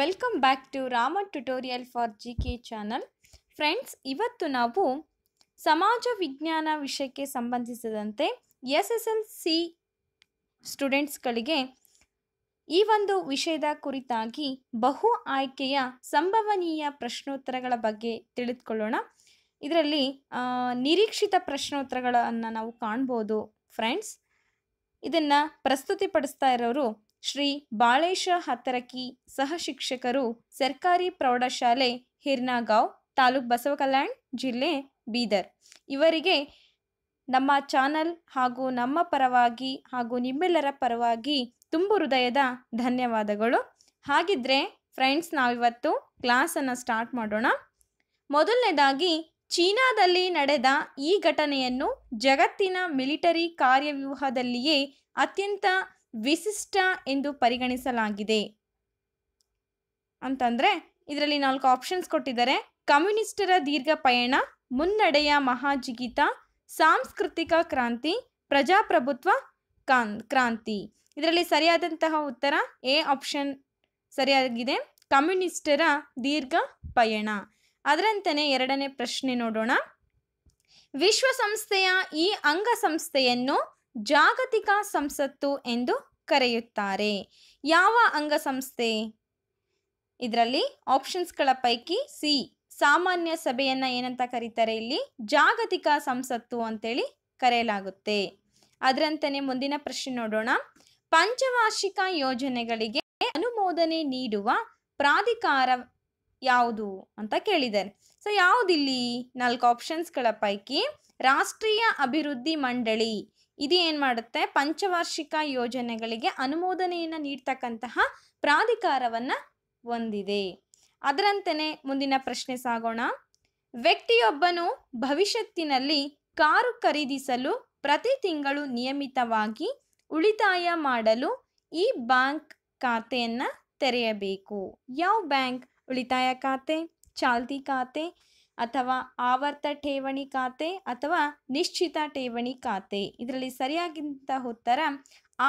welcome back to Rama tutorial for G K channel friends ಇವತ್ತು ನಾವು ಸಮಾಜ ವಿಜ್ಞಾನ ವಿಷಯಕ್ಕೆ ಸಂಬಂಧಿಸಿದಂತೆ ಎಸ್ ಎಸ್ ಎಲ್ ಸಿ ಸ್ಟೂಡೆಂಟ್ಸ್ಗಳಿಗೆ ಈ ಒಂದು ವಿಷಯದ ಕುರಿತಾಗಿ ಬಹು ಆಯ್ಕೆಯ ಸಂಭವನೀಯ ಪ್ರಶ್ನೋತ್ತರಗಳ ಬಗ್ಗೆ ತಿಳಿದುಕೊಳ್ಳೋಣ ಇದರಲ್ಲಿ ನಿರೀಕ್ಷಿತ ಪ್ರಶ್ನೋತ್ತರಗಳನ್ನು ನಾವು ಕಾಣ್ಬೋದು ಫ್ರೆಂಡ್ಸ್ ಇದನ್ನು ಪ್ರಸ್ತುತಿಪಡಿಸ್ತಾ ಇರೋರು ಶ್ರೀ ಬಾಳೇಶ ಹತ್ತರಕಿ ಸಹ ಶಿಕ್ಷಕರು ಸರ್ಕಾರಿ ಪ್ರೌಢಶಾಲೆ ಹಿರ್ನಾಗಾಂವ್ ತಾಲೂಕ್ ಕಲ್ಯಾಣ್ ಜಿಲ್ಲೆ ಬೀದರ್ ಇವರಿಗೆ ನಮ್ಮ ಚಾನಲ್ ಹಾಗೂ ನಮ್ಮ ಪರವಾಗಿ ಹಾಗೂ ನಿಮ್ಮೆಲ್ಲರ ಪರವಾಗಿ ತುಂಬು ಹೃದಯದ ಧನ್ಯವಾದಗಳು ಹಾಗಿದ್ರೆ ಫ್ರೆಂಡ್ಸ್ ನಾವಿವತ್ತು ಕ್ಲಾಸನ್ನು ಸ್ಟಾರ್ಟ್ ಮಾಡೋಣ ಮೊದಲನೇದಾಗಿ ಚೀನಾದಲ್ಲಿ ನಡೆದ ಈ ಘಟನೆಯನ್ನು ಜಗತ್ತಿನ ಮಿಲಿಟರಿ ಕಾರ್ಯವ್ಯೂಹದಲ್ಲಿಯೇ ಅತ್ಯಂತ ವಿಶಿಷ್ಟ ಎಂದು ಪರಿಗಣಿಸಲಾಗಿದೆ ಅಂತಂದರೆ ಇದರಲ್ಲಿ ನಾಲ್ಕು ಆಪ್ಷನ್ಸ್ ಕೊಟ್ಟಿದ್ದಾರೆ ಕಮ್ಯುನಿಸ್ಟರ ದೀರ್ಘ ಪಯಣ ಮುನ್ನಡೆಯ ಮಹಾಜಿಗಿತ ಸಾಂಸ್ಕೃತಿಕ ಕ್ರಾಂತಿ ಪ್ರಜಾಪ್ರಭುತ್ವ ಕಾನ್ ಕ್ರಾಂತಿ ಇದರಲ್ಲಿ ಸರಿಯಾದಂತಹ ಉತ್ತರ ಎ ಆಪ್ಷನ್ ಸರಿಯಾಗಿದೆ ಕಮ್ಯುನಿಸ್ಟರ ದೀರ್ಘ ಪಯಣ ಅದರಂತೆಯೇ ಎರಡನೇ ಪ್ರಶ್ನೆ ನೋಡೋಣ ವಿಶ್ವಸಂಸ್ಥೆಯ ಈ ಅಂಗಸಂಸ್ಥೆಯನ್ನು ಜಾಗತಿಕ ಸಂಸತ್ತು ಎಂದು ಕರೆಯುತ್ತಾರೆ ಯಾವ ಅಂಗಸಂಸ್ಥೆ ಇದರಲ್ಲಿ ಆಪ್ಷನ್ಸ್ಗಳ ಪೈಕಿ ಸಿ ಸಾಮಾನ್ಯ ಸಭೆಯನ್ನು ಏನಂತ ಕರೀತಾರೆ ಇಲ್ಲಿ ಜಾಗತಿಕ ಸಂಸತ್ತು ಅಂತೇಳಿ ಕರೆಯಲಾಗುತ್ತೆ ಅದರಂತೆ ಮುಂದಿನ ಪ್ರಶ್ನೆ ನೋಡೋಣ ಪಂಚವಾರ್ಷಿಕ ಯೋಜನೆಗಳಿಗೆ ಅನುಮೋದನೆ ನೀಡುವ ಪ್ರಾಧಿಕಾರ ಯಾವುದು ಅಂತ ಕೇಳಿದ್ದಾರೆ ಸೊ ಯಾವುದಿಲ್ಲಿ ನಾಲ್ಕು ಆಪ್ಷನ್ಸ್ಗಳ ಪೈಕಿ ರಾಷ್ಟ್ರೀಯ ಅಭಿವೃದ್ಧಿ ಮಂಡಳಿ ಇದು ಏನು ಮಾಡುತ್ತೆ ಪಂಚವಾರ್ಷಿಕ ಯೋಜನೆಗಳಿಗೆ ಅನುಮೋದನೆಯನ್ನು ನೀಡ್ತಕ್ಕಂತಹ ಪ್ರಾಧಿಕಾರವನ್ನು ಹೊಂದಿದೆ ಅದರಂತೆ ಮುಂದಿನ ಪ್ರಶ್ನೆ ಸಾಗೋಣ ವ್ಯಕ್ತಿಯೊಬ್ಬನು ಭವಿಷ್ಯತ್ತಿನಲ್ಲಿ ಕಾರು ಖರೀದಿಸಲು ಪ್ರತಿ ತಿಂಗಳು ನಿಯಮಿತವಾಗಿ ಉಳಿತಾಯ ಮಾಡಲು ಈ ಬ್ಯಾಂಕ್ ಖಾತೆಯನ್ನು ತೆರೆಯಬೇಕು ಯಾವ ಬ್ಯಾಂಕ್ ಉಳಿತಾಯ ಖಾತೆ ಚಾಲ್ತಿ ಖಾತೆ ಅಥವಾ ಆವರ್ತ ಠೇವಣಿ ಖಾತೆ ಅಥವಾ ನಿಶ್ಚಿತ ಠೇವಣಿ ಖಾತೆ ಇದರಲ್ಲಿ ಸರಿಯಾಗಿಂತ ಉತ್ತರ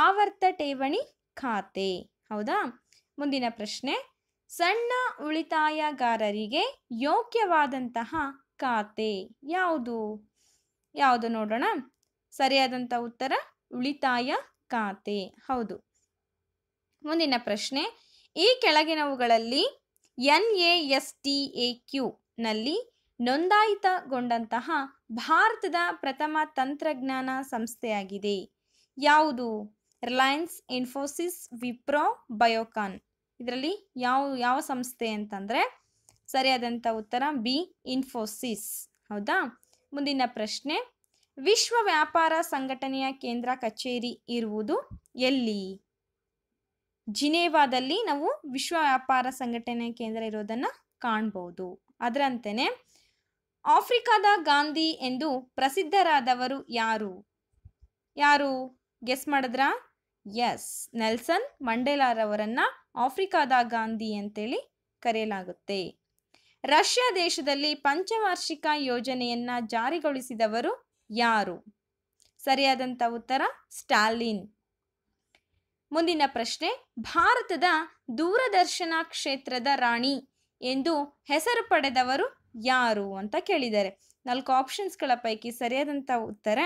ಆವರ್ತ ಠೇವಣಿ ಖಾತೆ ಹೌದಾ ಮುಂದಿನ ಪ್ರಶ್ನೆ ಸಣ್ಣ ಉಳಿತಾಯಗಾರರಿಗೆ ಯೋಗ್ಯವಾದಂತಹ ಖಾತೆ ಯಾವುದು ಯಾವುದು ನೋಡೋಣ ಸರಿಯಾದಂಥ ಉತ್ತರ ಉಳಿತಾಯ ಖಾತೆ ಹೌದು ಮುಂದಿನ ಪ್ರಶ್ನೆ ಈ ಕೆಳಗಿನವುಗಳಲ್ಲಿ N A S T A Q ನಲ್ಲಿ ನೋಂದಾಯಿತಗೊಂಡಂತಹ ಭಾರತದ ಪ್ರಥಮ ತಂತ್ರಜ್ಞಾನ ಸಂಸ್ಥೆಯಾಗಿದೆ ಯಾವುದು ರಿಲಯನ್ಸ್ ಇನ್ಫೋಸಿಸ್ ವಿಪ್ರೋ ಬಯೋಕಾನ್ ಇದರಲ್ಲಿ ಯಾವ ಯಾವ ಸಂಸ್ಥೆ ಅಂತಂದರೆ ಸರಿಯಾದಂಥ ಉತ್ತರ ಬಿ ಇನ್ಫೋಸಿಸ್ ಹೌದಾ ಮುಂದಿನ ಪ್ರಶ್ನೆ ವಿಶ್ವ ವ್ಯಾಪಾರ ಸಂಘಟನೆಯ ಕೇಂದ್ರ ಕಚೇರಿ ಇರುವುದು ಎಲ್ಲಿ ಜಿನೇವಾದಲ್ಲಿ ನಾವು ವಿಶ್ವ ವ್ಯಾಪಾರ ಸಂಘಟನೆ ಕೇಂದ್ರ ಇರೋದನ್ನು ಕಾಣ್ಬೋದು ಅದರಂತೆಯೇ ಆಫ್ರಿಕಾದ ಗಾಂಧಿ ಎಂದು ಪ್ರಸಿದ್ಧರಾದವರು ಯಾರು ಯಾರು ಗೆಸ್ ಮಾಡಿದ್ರ ಎಸ್ ನೆಲ್ಸನ್ ಮಂಡೇಲಾರವರನ್ನು ಆಫ್ರಿಕಾದ ಗಾಂಧಿ ಅಂತೇಳಿ ಕರೆಯಲಾಗುತ್ತೆ ರಷ್ಯಾ ದೇಶದಲ್ಲಿ ಪಂಚವಾರ್ಷಿಕ ಯೋಜನೆಯನ್ನ ಜಾರಿಗೊಳಿಸಿದವರು ಯಾರು ಸರಿಯಾದಂತ ಉತ್ತರ ಸ್ಟಾಲಿನ್ ಮುಂದಿನ ಪ್ರಶ್ನೆ ಭಾರತದ ದೂರದರ್ಶನ ಕ್ಷೇತ್ರದ ರಾಣಿ ಎಂದು ಹೆಸರು ಪಡೆದವರು ಯಾರು ಅಂತ ಕೇಳಿದ್ದಾರೆ ನಾಲ್ಕು ಆಪ್ಷನ್ಸ್ಗಳ ಪೈಕಿ ಸರಿಯಾದಂಥ ಉತ್ತರ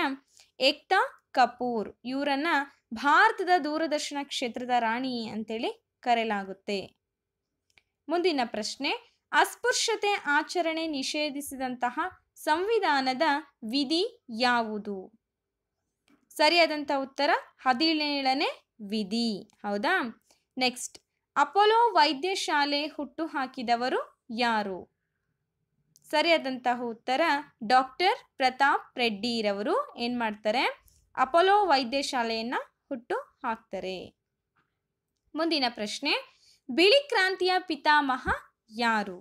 ಏಕ್ತಾ ಕಪೂರ್ ಇವರನ್ನ ಭಾರತದ ದೂರದರ್ಶನ ಕ್ಷೇತ್ರದ ರಾಣಿ ಅಂತೇಳಿ ಕರೆಯಲಾಗುತ್ತೆ ಮುಂದಿನ ಪ್ರಶ್ನೆ ಅಸ್ಪೃಶ್ಯತೆ ಆಚರಣೆ ನಿಷೇಧಿಸಿದಂತಹ ಸಂವಿಧಾನದ ವಿಧಿ ಯಾವುದು ಸರಿಯಾದಂಥ ಉತ್ತರ ಹದಿನೇಳನೇ ವಿಧಿ ಹೌದಾ ನೆಕ್ಸ್ಟ್ ಅಪೋಲೋ ವೈದ್ಯಶಾಲೆ ಹುಟ್ಟು ಹಾಕಿದವರು ಯಾರು ಸರಿಯಾದಂತಹ ಉತ್ತರ ಡಾಕ್ಟರ್ ಪ್ರತಾಪ್ ರೆಡ್ಡಿರವರು ಏನು ಮಾಡ್ತಾರೆ ಅಪೋಲೋ ವೈದ್ಯ ಹುಟ್ಟು ಹಾಕ್ತಾರೆ ಮುಂದಿನ ಪ್ರಶ್ನೆ ಬಿಳಿ ಕ್ರಾಂತಿಯ ಪಿತಾಮಹ ಯಾರು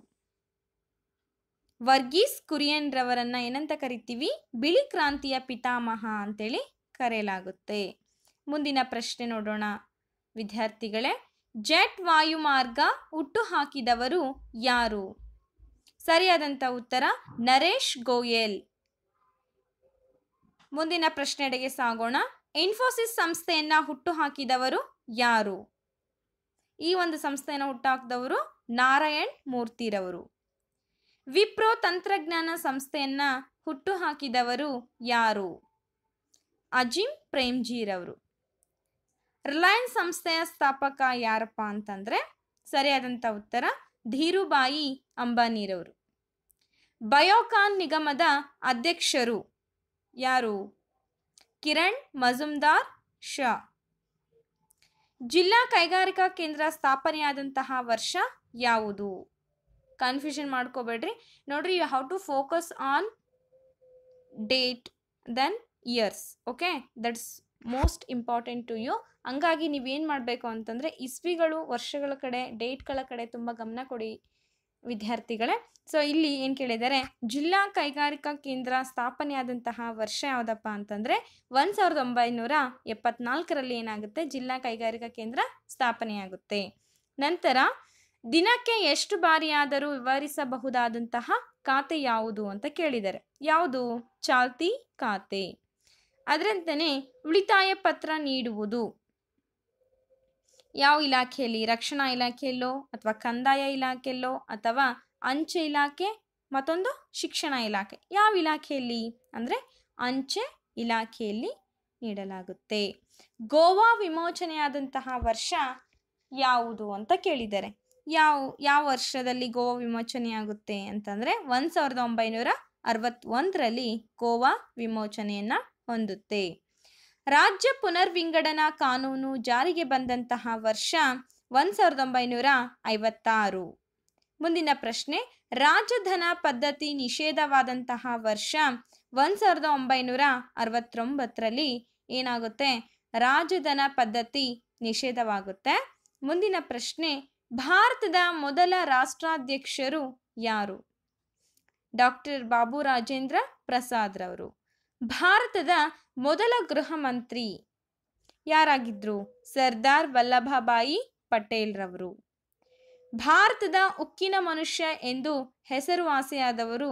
ವರ್ಗೀಸ್ ಕುರಿಯನ್ ರವರನ್ನ ಏನಂತ ಕರಿತೀವಿ ಬಿಳಿ ಕ್ರಾಂತಿಯ ಪಿತಾಮಹ ಅಂತೇಳಿ ಕರೆಯಲಾಗುತ್ತೆ ಮುಂದಿನ ಪ್ರಶ್ನೆ ನೋಡೋಣ ವಿದ್ಯಾರ್ಥಿಗಳೇ ಜೆಟ್ ವಾಯುಮಾರ್ಗ ಹುಟ್ಟು ಹಾಕಿದವರು ಯಾರು ಸರಿಯಾದಂಥ ಉತ್ತರ ನರೇಶ್ ಗೋಯೆಲ್ ಮುಂದಿನ ಪ್ರಶ್ನೆಡೆಗೆ ಸಾಗೋಣ ಇನ್ಫೋಸಿಸ್ ಸಂಸ್ಥೆಯನ್ನ ಹುಟ್ಟು ಹಾಕಿದವರು ಯಾರು ಈ ಒಂದು ಸಂಸ್ಥೆಯನ್ನು ಹಾಕಿದವರು ನಾರಾಯಣ್ ಮೂರ್ತಿರವರು ವಿಪ್ರೋ ತಂತ್ರಜ್ಞಾನ ಸಂಸ್ಥೆಯನ್ನ ಹುಟ್ಟು ಹಾಕಿದವರು ಯಾರು ಅಜಿಮ್ ಪ್ರೇಮ್ಜೀರವರು ರಿಲಯನ್ಸ್ ಸಂಸ್ಥೆಯ ಸ್ಥಾಪಕ ಯಾರಪ್ಪ ಅಂತಂದ್ರೆ ಸರಿಯಾದಂಥ ಉತ್ತರ ಧೀರುಬಾಯಿ ಅಂಬಾನಿರವರು ಬಯೋಕಾನ್ ನಿಗಮದ ಅಧ್ಯಕ್ಷರು ಯಾರು ಕಿರಣ್ ಮಜುಮ್ದಾರ್ ಶಾ ಜಿಲ್ಲಾ ಕೈಗಾರಿಕಾ ಕೇಂದ್ರ ಸ್ಥಾಪನೆಯಾದಂತಹ ವರ್ಷ ಯಾವುದು ಕನ್ಫ್ಯೂಷನ್ ಮಾಡ್ಕೋಬೇಡ್ರಿ ನೋಡ್ರಿ you how to focus on date then years okay that's most important to you ಹಂಗಾಗಿ ನೀವೇನು ಮಾಡಬೇಕು ಅಂತಂದರೆ ಇಸ್ವಿಗಳು ವರ್ಷಗಳ ಕಡೆ ಡೇಟ್ಗಳ ಕಡೆ ತುಂಬ ಗಮನ ಕೊಡಿ ವಿದ್ಯಾರ್ಥಿಗಳೇ ಸೊ ಇಲ್ಲಿ ಏನು ಕೇಳಿದ್ದಾರೆ ಜಿಲ್ಲಾ ಕೈಗಾರಿಕಾ ಕೇಂದ್ರ ಸ್ಥಾಪನೆಯಾದಂತಹ ವರ್ಷ ಯಾವುದಪ್ಪ ಅಂತಂದರೆ ಒಂದು ಸಾವಿರದ ಒಂಬೈನೂರ ಎಪ್ಪತ್ನಾಲ್ಕರಲ್ಲಿ ಏನಾಗುತ್ತೆ ಜಿಲ್ಲಾ ಕೈಗಾರಿಕಾ ಕೇಂದ್ರ ಸ್ಥಾಪನೆಯಾಗುತ್ತೆ ನಂತರ ದಿನಕ್ಕೆ ಎಷ್ಟು ಬಾರಿಯಾದರೂ ವಿವರಿಸಬಹುದಾದಂತಹ ಖಾತೆ ಯಾವುದು ಅಂತ ಕೇಳಿದ್ದಾರೆ ಯಾವುದು ಚಾಲ್ತಿ ಖಾತೆ ಅದರಂತೆಯೇ ಉಳಿತಾಯ ಪತ್ರ ನೀಡುವುದು ಯಾವ ಇಲಾಖೆಯಲ್ಲಿ ರಕ್ಷಣಾ ಇಲಾಖೆಯಲ್ಲೋ ಅಥವಾ ಕಂದಾಯ ಇಲಾಖೆಯಲ್ಲೋ ಅಥವಾ ಅಂಚೆ ಇಲಾಖೆ ಮತ್ತೊಂದು ಶಿಕ್ಷಣ ಇಲಾಖೆ ಯಾವ ಇಲಾಖೆಯಲ್ಲಿ ಅಂದರೆ ಅಂಚೆ ಇಲಾಖೆಯಲ್ಲಿ ನೀಡಲಾಗುತ್ತೆ ಗೋವಾ ವಿಮೋಚನೆಯಾದಂತಹ ವರ್ಷ ಯಾವುದು ಅಂತ ಕೇಳಿದ್ದಾರೆ ಯಾವ ಯಾವ ವರ್ಷದಲ್ಲಿ ಗೋವಾ ವಿಮೋಚನೆಯಾಗುತ್ತೆ ಅಂತಂದರೆ ಒಂದು ಸಾವಿರದ ಒಂಬೈನೂರ ಅರವತ್ತೊಂದರಲ್ಲಿ ಗೋವಾ ವಿಮೋಚನೆಯನ್ನು ಹೊಂದುತ್ತೆ ರಾಜ್ಯ ಪುನರ್ವಿಂಗಡನಾ ಕಾನೂನು ಜಾರಿಗೆ ಬಂದಂತಹ ವರ್ಷ ಒಂದು ಸಾವಿರದ ಒಂಬೈನೂರ ಐವತ್ತಾರು ಮುಂದಿನ ಪ್ರಶ್ನೆ ರಾಜಧನ ಪದ್ಧತಿ ನಿಷೇಧವಾದಂತಹ ವರ್ಷ ಒಂದು ಸಾವಿರದ ಒಂಬೈನೂರ ಅರವತ್ತೊಂಬತ್ತರಲ್ಲಿ ಏನಾಗುತ್ತೆ ರಾಜಧನ ಪದ್ಧತಿ ನಿಷೇಧವಾಗುತ್ತೆ ಮುಂದಿನ ಪ್ರಶ್ನೆ ಭಾರತದ ಮೊದಲ ರಾಷ್ಟ್ರಾಧ್ಯಕ್ಷರು ಯಾರು ಡಾಕ್ಟರ್ ಬಾಬು ರಾಜೇಂದ್ರ ಪ್ರಸಾದ್ ರವರು ಭಾರತದ ಮೊದಲ ಗೃಹ ಮಂತ್ರಿ ಯಾರಾಗಿದ್ರು ಸರ್ದಾರ್ ವಲ್ಲಭಭಾಯಿ ರವರು ಭಾರತದ ಉಕ್ಕಿನ ಮನುಷ್ಯ ಎಂದು ಹೆಸರುವಾಸಿಯಾದವರು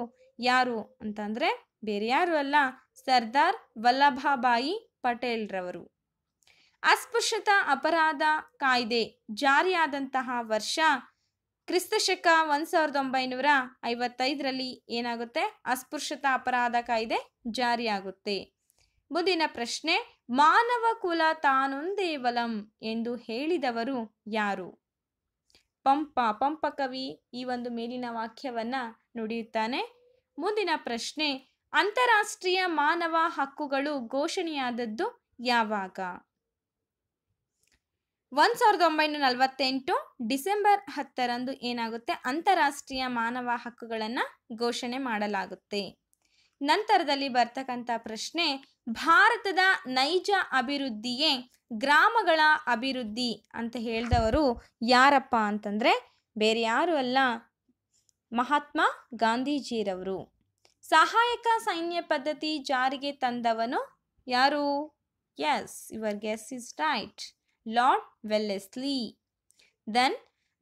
ಯಾರು ಅಂತಂದರೆ ಬೇರೆ ಯಾರು ಅಲ್ಲ ಸರ್ದಾರ್ ವಲ್ಲಭಭಾಯಿ ರವರು ಅಸ್ಪೃಶ್ಯತಾ ಅಪರಾಧ ಕಾಯ್ದೆ ಜಾರಿಯಾದಂತಹ ವರ್ಷ ಕ್ರಿಸ್ತಶಕ ಒಂದು ಸಾವಿರದ ಒಂಬೈನೂರ ಐವತ್ತೈದರಲ್ಲಿ ಏನಾಗುತ್ತೆ ಅಸ್ಪೃಶ್ಯತಾ ಅಪರಾಧ ಕಾಯ್ದೆ ಜಾರಿಯಾಗುತ್ತೆ ಮುಂದಿನ ಪ್ರಶ್ನೆ ಮಾನವ ಕುಲ ತಾನೊಂದೇ ವಲಂ ಎಂದು ಹೇಳಿದವರು ಯಾರು ಪಂಪ ಪಂಪ ಕವಿ ಈ ಒಂದು ಮೇಲಿನ ವಾಕ್ಯವನ್ನ ನುಡಿಯುತ್ತಾನೆ ಮುಂದಿನ ಪ್ರಶ್ನೆ ಅಂತಾರಾಷ್ಟ್ರೀಯ ಮಾನವ ಹಕ್ಕುಗಳು ಘೋಷಣೆಯಾದದ್ದು ಯಾವಾಗ ಒಂದು ಸಾವಿರದ ಒಂಬೈನೂರ ನಲವತ್ತೆಂಟು ಡಿಸೆಂಬರ್ ಹತ್ತರಂದು ಏನಾಗುತ್ತೆ ಅಂತಾರಾಷ್ಟ್ರೀಯ ಮಾನವ ಹಕ್ಕುಗಳನ್ನು ಘೋಷಣೆ ಮಾಡಲಾಗುತ್ತೆ ನಂತರದಲ್ಲಿ ಬರ್ತಕ್ಕಂಥ ಪ್ರಶ್ನೆ ಭಾರತದ ನೈಜ ಅಭಿವೃದ್ಧಿಯೇ ಗ್ರಾಮಗಳ ಅಭಿವೃದ್ಧಿ ಅಂತ ಹೇಳಿದವರು ಯಾರಪ್ಪ ಅಂತಂದರೆ ಬೇರೆ ಯಾರು ಅಲ್ಲ ಮಹಾತ್ಮ ಗಾಂಧೀಜಿರವರು ಸಹಾಯಕ ಸೈನ್ಯ ಪದ್ಧತಿ ಜಾರಿಗೆ ತಂದವನು ಯಾರು yes your guess is right Lord Wellesley then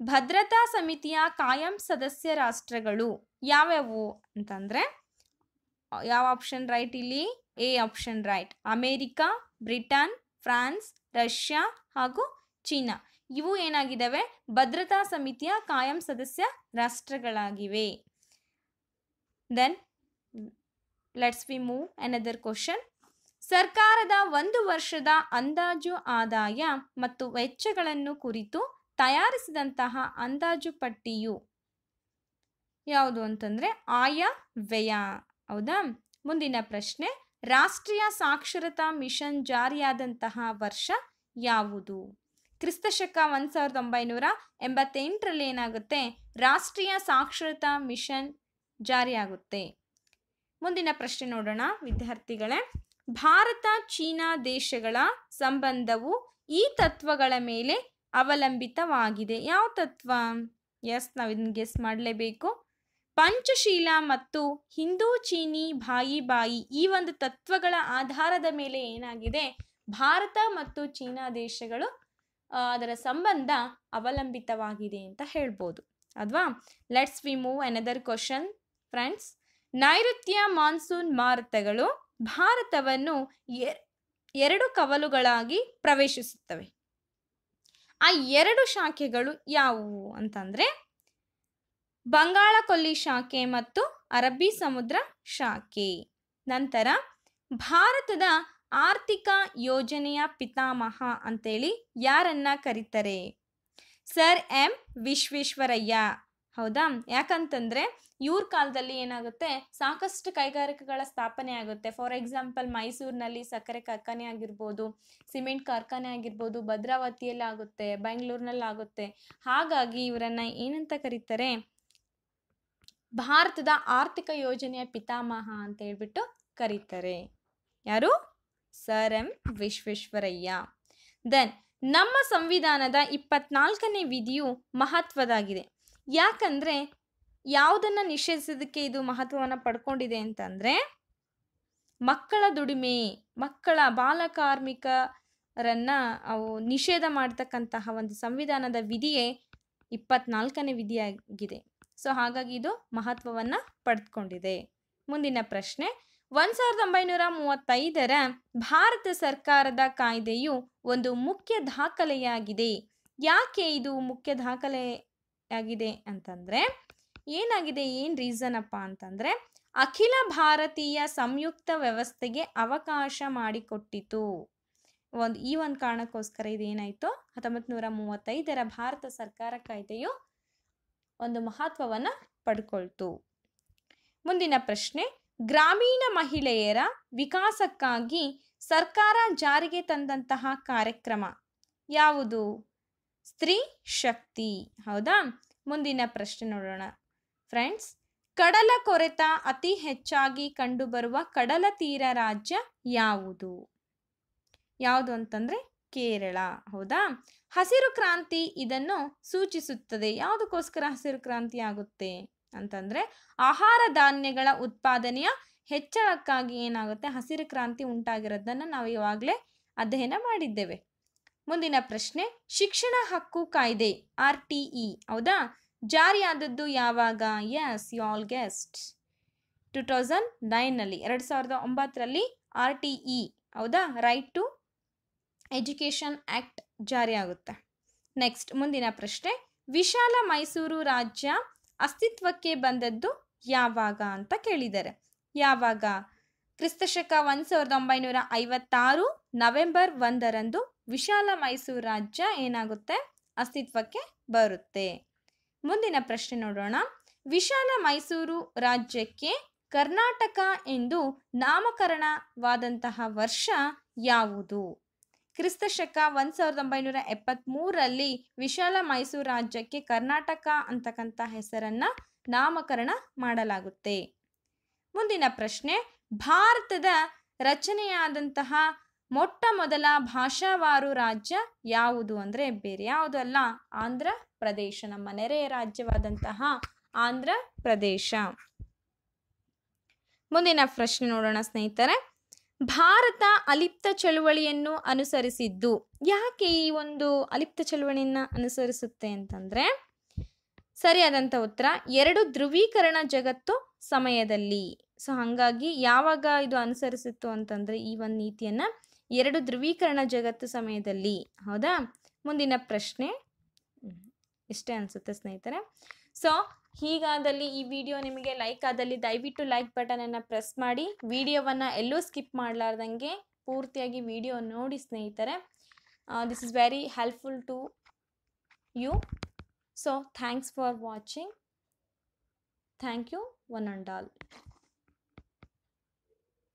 ಭದ್ರತಾ ಸಮಿತಿಯ ಕಾಯಂ ಸದಸ್ಯ ರಾಷ್ಟ್ರಗಳು ಯಾವ್ಯಾವು ಅಂತಂದರೆ ಯಾವ ಆಪ್ಷನ್ ರೈಟ್ ಇಲ್ಲಿ A option right America Britain France Russia ಹಾಗೂ ಚೀನಾ ಇವು ಏನಾಗಿದ್ದಾವೆ ಭದ್ರತಾ ಸಮಿತಿಯ ಕಾಯಂ ಸದಸ್ಯ ರಾಷ್ಟ್ರಗಳಾಗಿವೆ then let's we move another question ಸರ್ಕಾರದ ಒಂದು ವರ್ಷದ ಅಂದಾಜು ಆದಾಯ ಮತ್ತು ವೆಚ್ಚಗಳನ್ನು ಕುರಿತು ತಯಾರಿಸಿದಂತಹ ಅಂದಾಜು ಪಟ್ಟಿಯು ಯಾವುದು ಅಂತಂದರೆ ಆಯ ವ್ಯಯ ಹೌದಾ ಮುಂದಿನ ಪ್ರಶ್ನೆ ರಾಷ್ಟ್ರೀಯ ಸಾಕ್ಷರತಾ ಮಿಷನ್ ಜಾರಿಯಾದಂತಹ ವರ್ಷ ಯಾವುದು ಕ್ರಿಸ್ತಶಕ ಒಂದು ಸಾವಿರದ ಒಂಬೈನೂರ ಎಂಬತ್ತೆಂಟರಲ್ಲಿ ಏನಾಗುತ್ತೆ ರಾಷ್ಟ್ರೀಯ ಸಾಕ್ಷರತಾ ಮಿಷನ್ ಜಾರಿಯಾಗುತ್ತೆ ಮುಂದಿನ ಪ್ರಶ್ನೆ ನೋಡೋಣ ವಿದ್ಯಾರ್ಥಿಗಳೇ ಭಾರತ ಚೀನಾ ದೇಶಗಳ ಸಂಬಂಧವು ಈ ತತ್ವಗಳ ಮೇಲೆ ಅವಲಂಬಿತವಾಗಿದೆ ಯಾವ ತತ್ವ ಎಸ್ ನಾವು ಇದನ್ನು ಗೆಸ್ ಮಾಡಲೇಬೇಕು ಪಂಚಶೀಲ ಮತ್ತು ಹಿಂದೂ ಚೀನಿ ಬಾಯಿ ಬಾಯಿ ಈ ಒಂದು ತತ್ವಗಳ ಆಧಾರದ ಮೇಲೆ ಏನಾಗಿದೆ ಭಾರತ ಮತ್ತು ಚೀನಾ ದೇಶಗಳು ಅದರ ಸಂಬಂಧ ಅವಲಂಬಿತವಾಗಿದೆ ಅಂತ ಹೇಳ್ಬೋದು ಅಥವಾ let's we move another question friends ನೈಋತ್ಯ ಮಾನ್ಸೂನ್ ಮಾರುತಗಳು ಭಾರತವನ್ನು ಎರಡು ಕವಲುಗಳಾಗಿ ಪ್ರವೇಶಿಸುತ್ತವೆ ಆ ಎರಡು ಶಾಖೆಗಳು ಯಾವುವು ಅಂತಂದರೆ ಬಂಗಾಳಕೊಲ್ಲಿ ಶಾಖೆ ಮತ್ತು ಅರಬ್ಬಿ ಸಮುದ್ರ ಶಾಖೆ ನಂತರ ಭಾರತದ ಆರ್ಥಿಕ ಯೋಜನೆಯ ಪಿತಾಮಹ ಅಂತೇಳಿ ಯಾರನ್ನ ಕರೀತಾರೆ ಸರ್ ಎಂ ವಿಶ್ವೇಶ್ವರಯ್ಯ ಹೌದಾ ಯಾಕಂತಂದರೆ ಇವ್ರ ಕಾಲದಲ್ಲಿ ಏನಾಗುತ್ತೆ ಸಾಕಷ್ಟು ಕೈಗಾರಿಕೆಗಳ ಸ್ಥಾಪನೆ ಆಗುತ್ತೆ ಫಾರ್ ಎಕ್ಸಾಂಪಲ್ ಮೈಸೂರಿನಲ್ಲಿ ಸಕ್ಕರೆ ಕಾರ್ಖಾನೆ ಆಗಿರ್ಬೋದು ಸಿಮೆಂಟ್ ಕಾರ್ಖಾನೆ ಆಗಿರ್ಬೋದು ಭದ್ರಾವತಿಯಲ್ಲಿ ಆಗುತ್ತೆ ಬೆಂಗಳೂರಿನಲ್ಲಿ ಆಗುತ್ತೆ ಹಾಗಾಗಿ ಇವರನ್ನ ಏನಂತ ಕರೀತಾರೆ ಭಾರತದ ಆರ್ಥಿಕ ಯೋಜನೆಯ ಪಿತಾಮಹ ಅಂತ ಹೇಳ್ಬಿಟ್ಟು ಕರೀತಾರೆ ಯಾರು ಸರ್ ಎಂ ವಿಶ್ವೇಶ್ವರಯ್ಯ ದೆನ್ ನಮ್ಮ ಸಂವಿಧಾನದ ಇಪ್ಪತ್ನಾಲ್ಕನೇ ವಿಧಿಯು ಮಹತ್ವದಾಗಿದೆ ಯಾಕಂದರೆ ಯಾವುದನ್ನು ನಿಷೇಧಿಸೋದಕ್ಕೆ ಇದು ಮಹತ್ವವನ್ನು ಪಡ್ಕೊಂಡಿದೆ ಅಂತಂದರೆ ಮಕ್ಕಳ ದುಡಿಮೆ ಮಕ್ಕಳ ಬಾಲಕಾರ್ಮಿಕರನ್ನು ಅವು ನಿಷೇಧ ಮಾಡ್ತಕ್ಕಂತಹ ಒಂದು ಸಂವಿಧಾನದ ವಿಧಿಯೇ ಇಪ್ಪತ್ನಾಲ್ಕನೇ ವಿಧಿಯಾಗಿದೆ ಸೊ ಹಾಗಾಗಿ ಇದು ಮಹತ್ವವನ್ನು ಪಡೆದುಕೊಂಡಿದೆ ಮುಂದಿನ ಪ್ರಶ್ನೆ ಒಂದು ಸಾವಿರದ ಒಂಬೈನೂರ ಮೂವತ್ತೈದರ ಭಾರತ ಸರ್ಕಾರದ ಕಾಯ್ದೆಯು ಒಂದು ಮುಖ್ಯ ದಾಖಲೆಯಾಗಿದೆ ಯಾಕೆ ಇದು ಮುಖ್ಯ ದಾಖಲೆ ಆಗಿದೆ ಅಂತಂದರೆ ಏನಾಗಿದೆ ಏನು ಅಪ್ಪ ಅಂತಂದರೆ ಅಖಿಲ ಭಾರತೀಯ ಸಂಯುಕ್ತ ವ್ಯವಸ್ಥೆಗೆ ಅವಕಾಶ ಮಾಡಿಕೊಟ್ಟಿತು ಒಂದು ಈ ಒಂದು ಕಾರಣಕ್ಕೋಸ್ಕರ ಇದೇನಾಯಿತು ಹತ್ತೊಂಬತ್ತು ನೂರ ಮೂವತ್ತೈದರ ಭಾರತ ಸರ್ಕಾರ ಕಾಯ್ದೆಯು ಒಂದು ಮಹತ್ವವನ್ನು ಪಡ್ಕೊಳ್ತು ಮುಂದಿನ ಪ್ರಶ್ನೆ ಗ್ರಾಮೀಣ ಮಹಿಳೆಯರ ವಿಕಾಸಕ್ಕಾಗಿ ಸರ್ಕಾರ ಜಾರಿಗೆ ತಂದಂತಹ ಕಾರ್ಯಕ್ರಮ ಯಾವುದು ಸ್ತ್ರೀ ಶಕ್ತಿ ಹೌದಾ ಮುಂದಿನ ಪ್ರಶ್ನೆ ನೋಡೋಣ ಫ್ರೆಂಡ್ಸ್ ಕಡಲ ಕೊರೆತ ಅತಿ ಹೆಚ್ಚಾಗಿ ಕಂಡುಬರುವ ಕಡಲ ತೀರ ರಾಜ್ಯ ಯಾವುದು ಯಾವುದು ಅಂತಂದ್ರೆ ಕೇರಳ ಹೌದಾ ಹಸಿರು ಕ್ರಾಂತಿ ಇದನ್ನು ಸೂಚಿಸುತ್ತದೆ ಯಾವುದಕ್ಕೋಸ್ಕರ ಹಸಿರು ಕ್ರಾಂತಿ ಆಗುತ್ತೆ ಅಂತಂದ್ರೆ ಆಹಾರ ಧಾನ್ಯಗಳ ಉತ್ಪಾದನೆಯ ಹೆಚ್ಚಳಕ್ಕಾಗಿ ಏನಾಗುತ್ತೆ ಹಸಿರು ಕ್ರಾಂತಿ ಉಂಟಾಗಿರೋದನ್ನ ನಾವು ಇವಾಗಲೇ ಅಧ್ಯಯನ ಮಾಡಿದ್ದೇವೆ ಮುಂದಿನ ಪ್ರಶ್ನೆ ಶಿಕ್ಷಣ ಹಕ್ಕು ಕಾಯ್ದೆ ಆರ್ ಟಿಇ ಹೌದಾ ಜಾರಿಯಾದದ್ದು ಯಾವಾಗ yes you all guessed two thousand ನೈನ್ನಲ್ಲಿ ಎರಡು ಸಾವಿರದ ಒಂಬತ್ತರಲ್ಲಿ ಆರ್ ಟಿ ಹೌದಾ ರೈಟ್ ಟು ಎಜುಕೇಷನ್ ಆ್ಯಕ್ಟ್ ಜಾರಿಯಾಗುತ್ತೆ ನೆಕ್ಸ್ಟ್ ಮುಂದಿನ ಪ್ರಶ್ನೆ ವಿಶಾಲ ಮೈಸೂರು ರಾಜ್ಯ ಅಸ್ತಿತ್ವಕ್ಕೆ ಬಂದದ್ದು ಯಾವಾಗ ಅಂತ ಕೇಳಿದ್ದಾರೆ ಯಾವಾಗ ಕ್ರಿಸ್ತಶಕ ಒಂದು ಸಾವಿರದ ಒಂಬೈನೂರ ಐವತ್ತಾರು ನವೆಂಬರ್ ಒಂದರಂದು ವಿಶಾಲ ಮೈಸೂರು ರಾಜ್ಯ ಏನಾಗುತ್ತೆ ಅಸ್ತಿತ್ವಕ್ಕೆ ಬರುತ್ತೆ ಮುಂದಿನ ಪ್ರಶ್ನೆ ನೋಡೋಣ ವಿಶಾಲ ಮೈಸೂರು ರಾಜ್ಯಕ್ಕೆ ಕರ್ನಾಟಕ ಎಂದು ನಾಮಕರಣವಾದಂತಹ ವರ್ಷ ಯಾವುದು ಕ್ರಿಸ್ತಶಕ ಒಂದು ಸಾವಿರದ ಒಂಬೈನೂರ ಎಪ್ಪತ್ತ್ಮೂರರಲ್ಲಿ ವಿಶಾಲ ಮೈಸೂರು ರಾಜ್ಯಕ್ಕೆ ಕರ್ನಾಟಕ ಅಂತಕ್ಕಂಥ ಹೆಸರನ್ನು ನಾಮಕರಣ ಮಾಡಲಾಗುತ್ತೆ ಮುಂದಿನ ಪ್ರಶ್ನೆ ಭಾರತದ ರಚನೆಯಾದಂತಹ ಮೊಟ್ಟ ಮೊದಲ ಭಾಷಾವಾರು ರಾಜ್ಯ ಯಾವುದು ಅಂದರೆ ಬೇರೆ ಯಾವುದು ಅಲ್ಲ ಆಂಧ್ರ ಪ್ರದೇಶ ನಮ್ಮ ನೆರೆಯ ರಾಜ್ಯವಾದಂತಹ ಆಂಧ್ರ ಪ್ರದೇಶ ಮುಂದಿನ ಪ್ರಶ್ನೆ ನೋಡೋಣ ಸ್ನೇಹಿತರೆ ಭಾರತ ಅಲಿಪ್ತ ಚಳುವಳಿಯನ್ನು ಅನುಸರಿಸಿದ್ದು ಯಾಕೆ ಈ ಒಂದು ಅಲಿಪ್ತ ಚಳುವಳಿಯನ್ನ ಅನುಸರಿಸುತ್ತೆ ಅಂತಂದ್ರೆ ಸರಿಯಾದಂಥ ಉತ್ತರ ಎರಡು ಧ್ರುವೀಕರಣ ಜಗತ್ತು ಸಮಯದಲ್ಲಿ ಸೊ ಹಾಗಾಗಿ ಯಾವಾಗ ಇದು ಅನುಸರಿಸಿತ್ತು ಅಂತಂದ್ರೆ ಈ ಒಂದು ನೀತಿಯನ್ನ ಎರಡು ಧ್ರುವೀಕರಣ ಜಗತ್ತು ಸಮಯದಲ್ಲಿ ಹೌದಾ ಮುಂದಿನ ಪ್ರಶ್ನೆ ಇಷ್ಟೇ ಅನಿಸುತ್ತೆ ಸ್ನೇಹಿತರೆ ಸೊ ಹೀಗಾದಲ್ಲಿ ಈ ವಿಡಿಯೋ ನಿಮಗೆ ಲೈಕ್ ಆದಲ್ಲಿ ದಯವಿಟ್ಟು ಲೈಕ್ ಬಟನನ್ನು ಪ್ರೆಸ್ ಮಾಡಿ ವಿಡಿಯೋವನ್ನು ಎಲ್ಲೂ ಸ್ಕಿಪ್ ಮಾಡಲಾರ್ದಂಗೆ ಪೂರ್ತಿಯಾಗಿ ವಿಡಿಯೋ ನೋಡಿ ಸ್ನೇಹಿತರೆ this is very helpful to you so thanks for watching thank you one and all